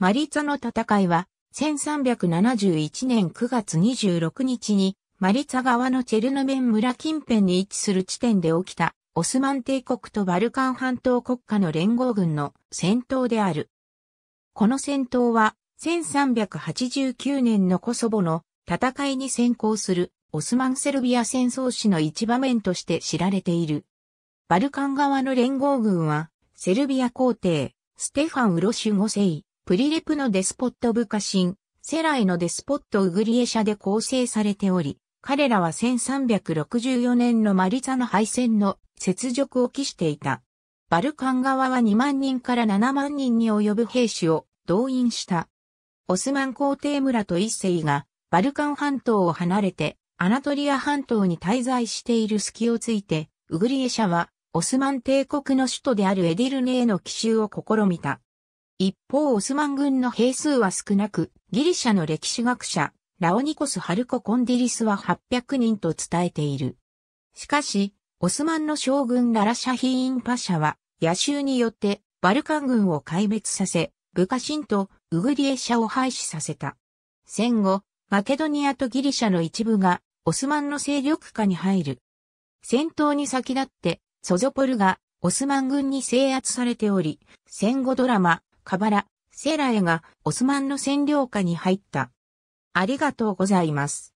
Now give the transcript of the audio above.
マリツァの戦いは、1371年9月26日に、マリツァ側のチェルノメン村近辺に位置する地点で起きた、オスマン帝国とバルカン半島国家の連合軍の戦闘である。この戦闘は、1389年のコソボの戦いに先行するオスマンセルビア戦争史の一場面として知られている。バルカン側の連合軍は、セルビア皇帝、ステファン・ウロシュ5世、プリレプのデスポット部下神、セライのデスポットウグリエ社で構成されており、彼らは1364年のマリザの敗戦の雪辱を期していた。バルカン側は2万人から7万人に及ぶ兵士を動員した。オスマン皇帝村と一世がバルカン半島を離れてアナトリア半島に滞在している隙をついて、ウグリエ社はオスマン帝国の首都であるエディルネへの奇襲を試みた。一方オスマン軍の兵数は少なく、ギリシャの歴史学者、ラオニコス・ハルコ・コンディリスは800人と伝えている。しかし、オスマンの将軍ララシャヒーンパシャは、野襲によってバルカン軍を壊滅させ、ブカシンとウグリエシャを廃止させた。戦後、マケドニアとギリシャの一部がオスマンの勢力下に入る。戦闘に先立って、ソゾポルがオスマン軍に制圧されており、戦後ドラマ、カバラ、セーラエがオスマンの占領下に入った。ありがとうございます。